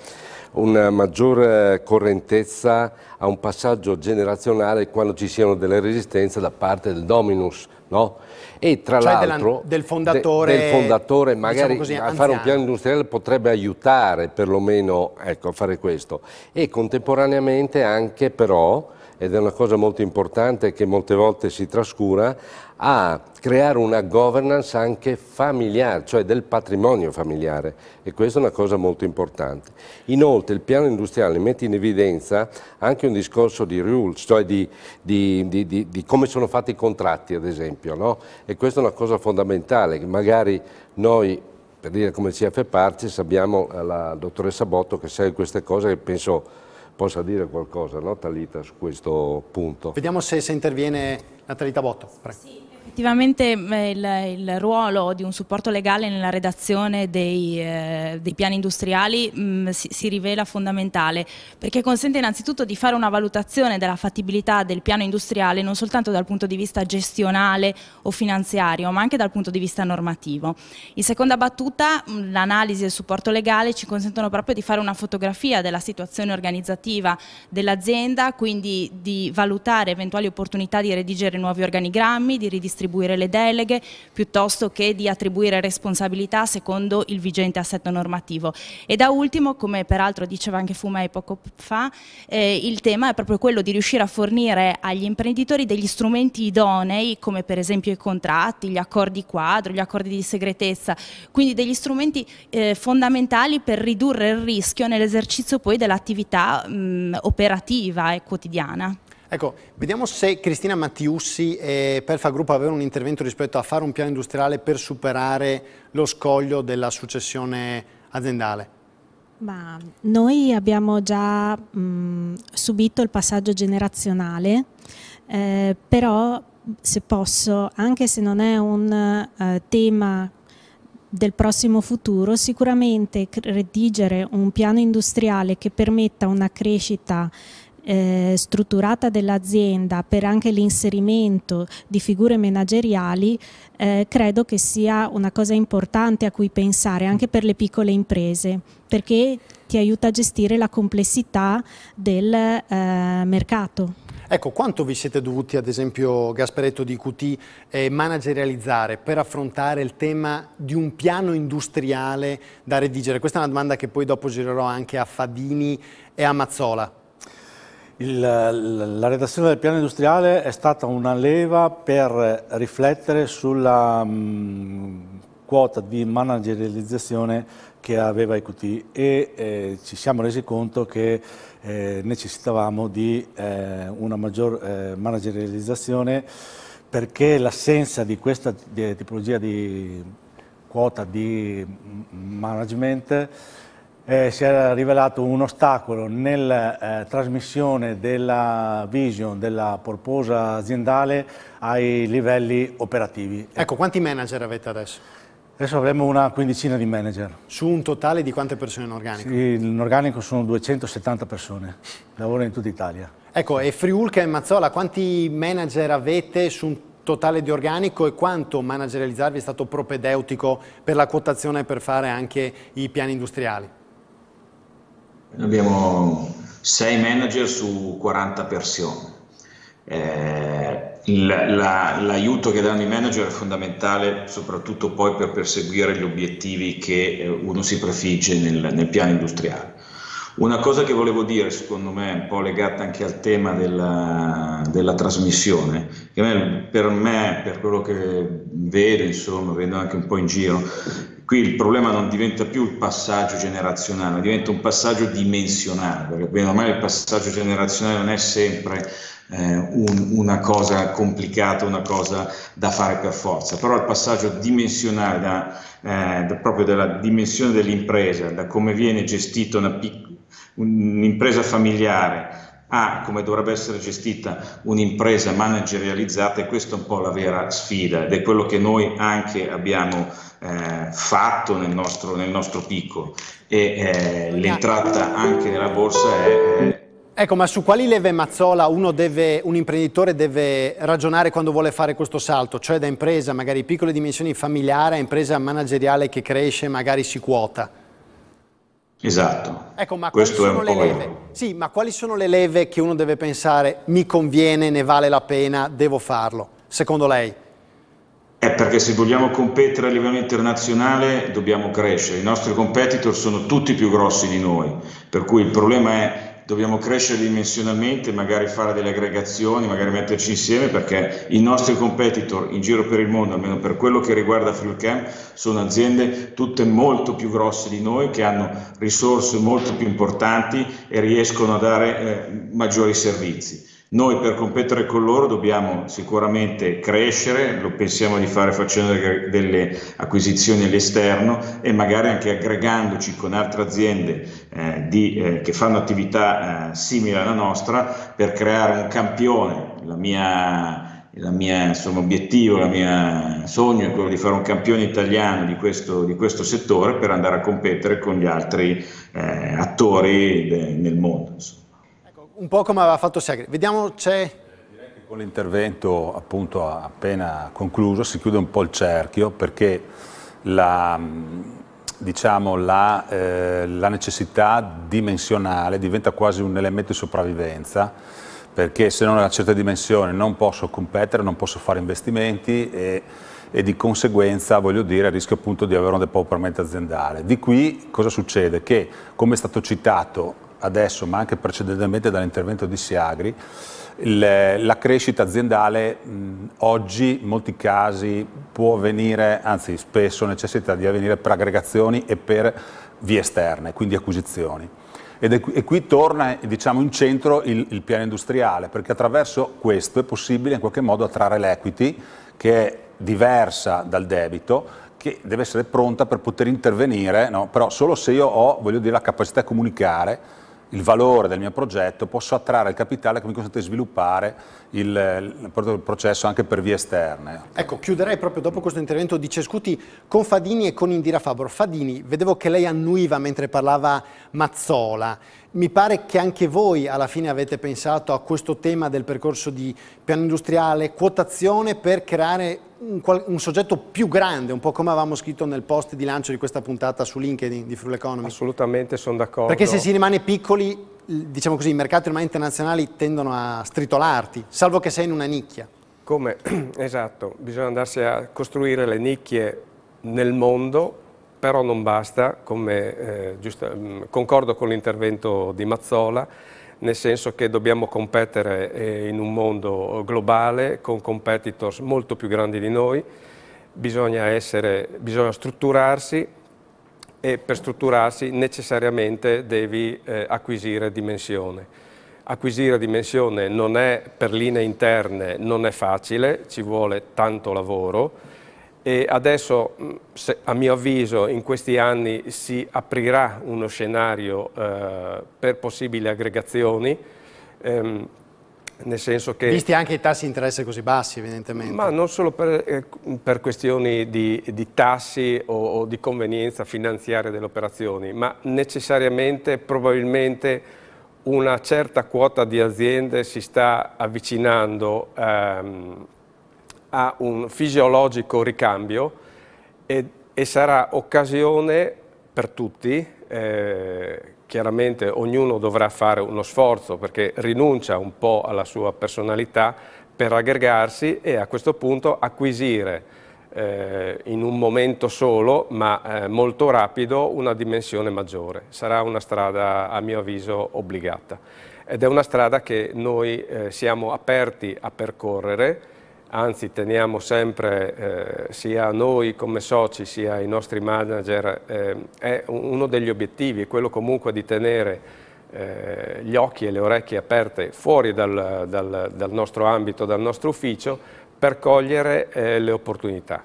[SPEAKER 12] una maggior correntezza a un passaggio generazionale quando ci siano delle resistenze da parte del dominus, no? e tra cioè l'altro
[SPEAKER 1] del, fondatore, de, del fondatore diciamo magari diciamo così, a fare un piano
[SPEAKER 12] industriale potrebbe aiutare perlomeno ecco, a fare questo e contemporaneamente anche però ed è una cosa molto importante che molte volte si trascura, a creare una governance anche familiare, cioè del patrimonio familiare e questa è una cosa molto importante. Inoltre il piano industriale mette in evidenza anche un discorso di rules, cioè di, di, di, di come sono fatti i contratti ad esempio no? e questa è una cosa fondamentale che magari noi per dire come CF Partis abbiamo eh, la dottoressa Botto che segue queste cose che penso possa dire qualcosa, no, Talita, su questo punto. Vediamo se, se interviene Natalita Botto. Prego. Sì
[SPEAKER 5] effettivamente mm, il, il, ruolo di un supporto legale nella redazione dei, eh, dei piani industriali mh, mm, si, si, rivela fondamentale perché consente innanzitutto di fare una valutazione della fattibilità del piano industriale non soltanto dal punto di vista gestionale o finanziario ma anche dal punto di vista normativo. In seconda battuta mm, l'analisi e il supporto legale ci consentono proprio di fare una fotografia della situazione organizzativa dell'azienda, quindi di valutare eventuali opportunità di redigere nuovi organigrammi, di ridistribuire distribuire le deleghe piuttosto che di attribuire responsabilità secondo il vigente assetto normativo. E da ultimo, come peraltro diceva anche Fumei poco fa, eh, il tema è proprio quello di riuscire a fornire agli imprenditori degli strumenti idonei come per esempio i contratti, gli accordi quadro, gli accordi di segretezza, quindi degli strumenti eh, fondamentali per ridurre il rischio nell'esercizio poi dell'attività mm, operativa e quotidiana.
[SPEAKER 1] Ecco, vediamo se Cristina Mattiussi e Perfa Group avevano un intervento rispetto a fare un piano industriale per superare lo scoglio della successione aziendale.
[SPEAKER 4] Ma noi abbiamo già mh, mm, subito il passaggio generazionale, eh, però se posso, anche se non è un eh, tema del prossimo futuro, sicuramente redigere un piano industriale che permetta una crescita eh, strutturata dell'azienda per anche l'inserimento di figure manageriali eh, credo che sia una cosa importante a cui pensare anche per le piccole imprese perché ti aiuta a gestire la complessità del eh, mercato.
[SPEAKER 1] Ecco, quanto vi siete dovuti, ad esempio, Gasperetto di QT, eh, managerializzare per affrontare il tema di un piano industriale da redigere? Questa è una domanda che poi dopo girerò anche a Fadini e a Mazzola.
[SPEAKER 3] Il, la redazione del piano industriale è stata una leva per riflettere sulla mh, mm, quota di managerializzazione che aveva IQT e eh, ci siamo resi conto che eh, necessitavamo di eh, una maggior eh, managerializzazione perché l'assenza di questa tipologia di quota di management eh, si era rivelato un ostacolo nella eh, trasmissione della vision, della porposa aziendale ai livelli operativi. Ecco, quanti manager avete adesso? Adesso avremo una quindicina di manager. Su un totale di quante persone in organico? Sì, in organico sono 270 persone, lavorano in tutta Italia.
[SPEAKER 1] Ecco, e Friulca e Mazzola, quanti manager avete su un totale di organico e quanto managerializzarvi è stato propedeutico per la quotazione e per fare anche i piani industriali?
[SPEAKER 2] abbiamo 6 manager su 40 persone. Eh, l'aiuto che danno i manager è fondamentale soprattutto poi per perseguire gli obiettivi che eh, uno si prefigge nel, nel piano industriale. Una cosa che volevo dire, secondo me, un po' legata anche al tema della, della trasmissione, che per me, per quello che vedo, insomma, vedo anche un po' in giro, qui il problema non diventa più il passaggio generazionale, diventa un passaggio dimensionale, perché bene ormai il passaggio generazionale non è sempre eh, un, una cosa complicata, una cosa da fare per forza, però il passaggio dimensionale da, eh, da proprio dalla dimensione dell'impresa, da come viene gestita un'impresa familiare, a come dovrebbe essere gestita un'impresa managerializzata e questa è un po' la vera sfida ed è quello che noi anche abbiamo eh, fatto nel nostro, nel nostro piccolo e eh, l'entrata anche nella borsa è, è eh,
[SPEAKER 1] Ecco, ma su quali leve Mazzola deve, un imprenditore deve ragionare quando vuole fare questo salto? Cioè da impresa magari piccole dimensioni familiare a impresa manageriale che cresce, magari si quota?
[SPEAKER 2] Esatto. Ecco,
[SPEAKER 1] ma quali, sì, ma quali sono le leve che uno deve pensare mi conviene, ne vale la pena, devo farlo, secondo lei?
[SPEAKER 2] È perché se vogliamo competere a livello internazionale dobbiamo crescere. I nostri competitor sono tutti più grossi di noi, per cui il problema è dobbiamo crescere dimensionalmente, magari fare delle aggregazioni, magari metterci insieme perché i nostri competitor in giro per il mondo, almeno per quello che riguarda FuelCamp, sono aziende tutte molto più grosse di noi che hanno risorse molto più importanti e riescono a dare eh, maggiori servizi. Noi per competere con loro dobbiamo sicuramente crescere, lo pensiamo di fare facendo delle acquisizioni all'esterno e magari anche aggregandoci con altre aziende eh, di, eh, che fanno attività eh, simili alla nostra per creare un campione. La mia il mio obiettivo, il mio sogno è quello di fare un campione italiano di questo, di questo settore per andare a competere con gli altri eh, attori de, eh, nel
[SPEAKER 1] mondo. Insomma un po' come aveva fatto Segre. Vediamo c'è...
[SPEAKER 7] con l'intervento appunto appena concluso si chiude un po' il cerchio perché la, diciamo, la, eh, la necessità dimensionale diventa quasi un elemento di sopravvivenza perché se non ho una certa dimensione non posso competere, non posso fare investimenti e, e di conseguenza voglio dire rischio appunto di avere un depauperamento aziendale. Di qui cosa succede? Che come è stato citato adesso, ma anche precedentemente dall'intervento di Siagri, la crescita aziendale mh, oggi in molti casi può avvenire, anzi spesso necessita di avvenire per aggregazioni e per vie esterne, quindi acquisizioni. Ed qui, e qui torna diciamo, in centro il, il, piano industriale, perché attraverso questo è possibile in qualche modo attrarre l'equity, che è diversa dal debito, che deve essere pronta per poter intervenire, no? però solo se io ho dire, la capacità di comunicare, il valore del mio progetto, posso attrarre il capitale che mi consente di sviluppare il, il processo anche per vie esterne.
[SPEAKER 1] Ecco, chiuderei proprio dopo questo intervento di Cescuti con Fadini e con Indira Fabro. Fadini, vedevo che lei annuiva mentre parlava Mazzola. Mi pare che anche voi alla fine avete pensato a questo tema del percorso di piano industriale, quotazione per creare un, un, soggetto più grande, un po' come avevamo scritto nel post di lancio di questa puntata su LinkedIn di Frule Economy. Assolutamente sono d'accordo. Perché se si rimane piccoli, diciamo così, i mercati ormai internazionali tendono a stritolarti, salvo che sei in una nicchia. Come?
[SPEAKER 9] Esatto, bisogna andarsi a costruire le nicchie nel mondo, però non basta, come eh, giusto, mm, concordo con l'intervento di Mazzola, nel senso che dobbiamo competere eh, in un mondo globale con competitors molto più grandi di noi, bisogna, essere, bisogna strutturarsi e per strutturarsi necessariamente devi eh, acquisire dimensione. Acquisire dimensione non è per linee interne, non è facile, ci vuole tanto lavoro, e adesso, mm, se, a mio avviso, in questi anni si aprirà uno scenario eh, per possibili aggregazioni, ehm, nel senso che... Visti
[SPEAKER 1] anche i tassi di interesse così bassi, evidentemente. Ma non
[SPEAKER 9] solo per, eh, per questioni di, di tassi o, o, di convenienza finanziaria delle operazioni, ma necessariamente, probabilmente, una certa quota di aziende si sta avvicinando ehm, ha un fisiologico ricambio e, e sarà occasione per tutti, eh, chiaramente ognuno dovrà fare uno sforzo perché rinuncia un po' alla sua personalità per aggregarsi e a questo punto acquisire eh, in un momento solo ma eh, molto rapido una dimensione maggiore. Sarà una strada a mio avviso obbligata ed è una strada che noi eh, siamo aperti a percorrere anzi teniamo sempre eh, sia noi come soci sia i nostri manager, eh, è uno degli obiettivi, è quello comunque di tenere eh, gli occhi e le orecchie aperte fuori dal, dal, dal nostro ambito, dal nostro ufficio, per cogliere eh, le opportunità.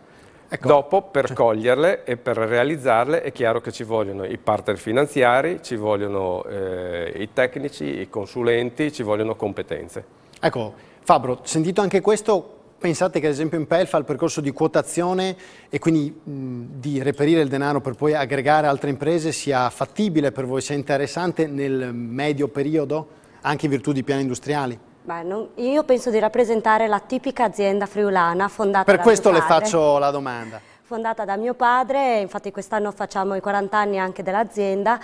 [SPEAKER 9] Ecco. Dopo, per cioè coglierle e per realizzarle, è chiaro che ci vogliono i partner finanziari, ci vogliono eh, i tecnici, i consulenti, ci vogliono competenze.
[SPEAKER 1] Ecco, Fabro, sentito anche questo, pensate che ad esempio in Pelfa il percorso di quotazione e quindi mh, di reperire il denaro per poi aggregare altre imprese sia fattibile per voi, sia interessante nel medio periodo, anche in virtù di piani industriali?
[SPEAKER 10] Beh, non, io penso di rappresentare la tipica azienda friulana fondata per da Per questo le faccio
[SPEAKER 1] la domanda
[SPEAKER 10] fondata da mio padre, infatti quest'anno facciamo i 40 anni anche dell'azienda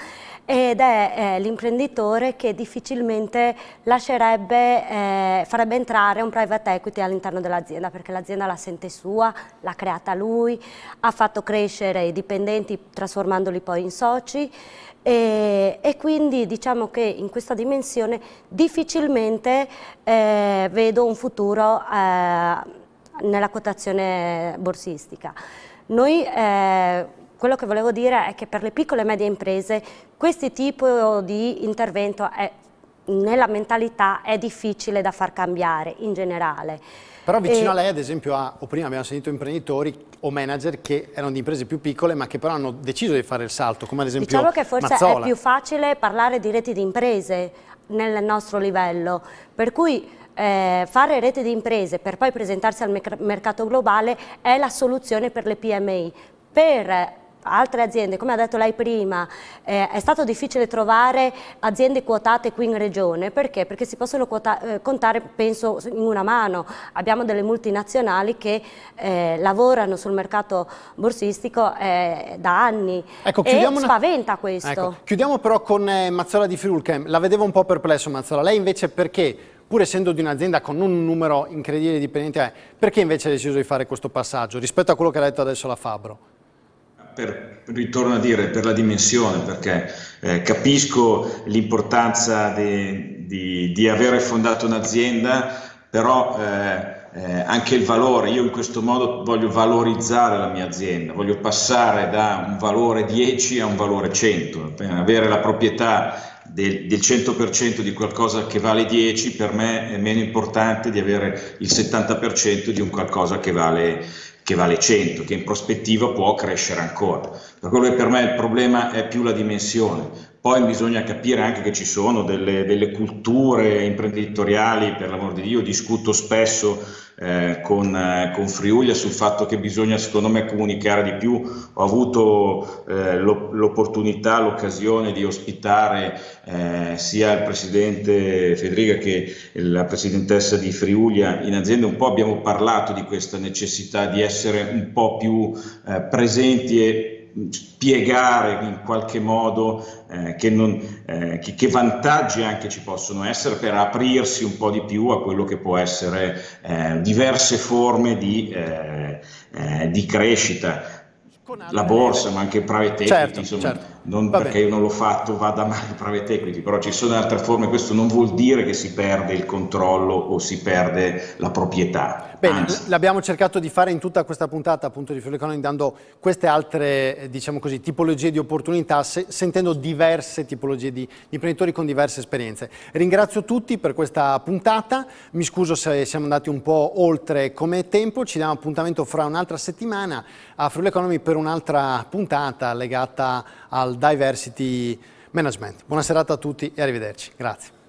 [SPEAKER 10] ed è eh, l'imprenditore che difficilmente lascerebbe, eh, farebbe entrare un private equity all'interno dell'azienda perché l'azienda la sente sua, l'ha creata lui, ha fatto crescere i dipendenti trasformandoli poi in soci e, e quindi diciamo che in questa dimensione difficilmente eh, vedo un futuro eh, nella quotazione borsistica. Noi, eh, quello che volevo dire è che per le piccole e medie imprese questo tipo di intervento è, nella mentalità è difficile da far cambiare in generale.
[SPEAKER 1] Però vicino e... a lei ad esempio ha, o prima abbiamo sentito imprenditori o manager che erano di imprese più piccole ma che però hanno deciso di fare il salto, come ad esempio Diciamo che forse Mazzola. è più
[SPEAKER 10] facile parlare di reti di imprese nel nostro livello, per cui eh, fare rete di imprese per poi presentarsi al mercato globale è la soluzione per le PMI. Per altre aziende, come ha detto lei prima, eh, è stato difficile trovare aziende quotate qui in regione, perché? Perché si possono eh, contare, penso, in una mano. Abbiamo delle multinazionali che eh, lavorano sul mercato borsistico eh, da anni ecco, e una... spaventa questo. Ecco,
[SPEAKER 1] chiudiamo però con eh, Mazzola di Friulchem, la vedevo un po' perplesso Mazzola, lei invece perché pur essendo di un'azienda con un numero incredibile di dipendenti, eh, perché invece hai deciso di fare questo passaggio rispetto a quello che ha detto adesso la Fabro?
[SPEAKER 2] Per, ritorno a dire, per la dimensione, perché eh, capisco l'importanza di, di, di, avere fondato un'azienda, però eh, eh, anche il valore, io in questo modo voglio valorizzare la mia azienda, voglio passare da un valore 10 a un valore 100, avere la proprietà del, del 100% di qualcosa che vale 10, per me è meno importante di avere il 70% di un qualcosa che vale, che vale 100, che in prospettiva può crescere ancora. Per quello che per me il problema è più la dimensione, poi bisogna capire anche che ci sono delle, delle culture imprenditoriali, per l'amor di Dio, discuto spesso eh, con, eh, con, Friulia sul fatto che bisogna secondo me comunicare di più. Ho avuto eh, lo, l'opportunità, l'occasione di ospitare eh, sia il presidente Federica che la presidentessa di Friulia. In azienda un po' abbiamo parlato di questa necessità di essere un po' più eh, presenti e spiegare in qualche modo eh, che, non, eh, che, che, vantaggi anche ci possono essere per aprirsi un po' di più a quello che può essere eh, diverse forme di, eh, eh, di crescita la borsa, ma anche il private equity, certo, insomma, certo. non Va perché bene. io non l'ho fatto vada male il private equity, però ci sono altre forme, questo non vuol dire che si perde il controllo o si perde la proprietà.
[SPEAKER 1] Bene, ah, l'abbiamo cercato di fare in tutta questa puntata appunto di Fuel Economy dando queste altre, eh, diciamo così, tipologie di opportunità, se, sentendo diverse tipologie di, di imprenditori con diverse esperienze. Ringrazio tutti per questa puntata, mi scuso se siamo andati un po' oltre come tempo, ci diamo appuntamento fra un'altra settimana a Fuel Economy per un'altra puntata legata al diversity management. Buona serata a tutti e arrivederci. Grazie.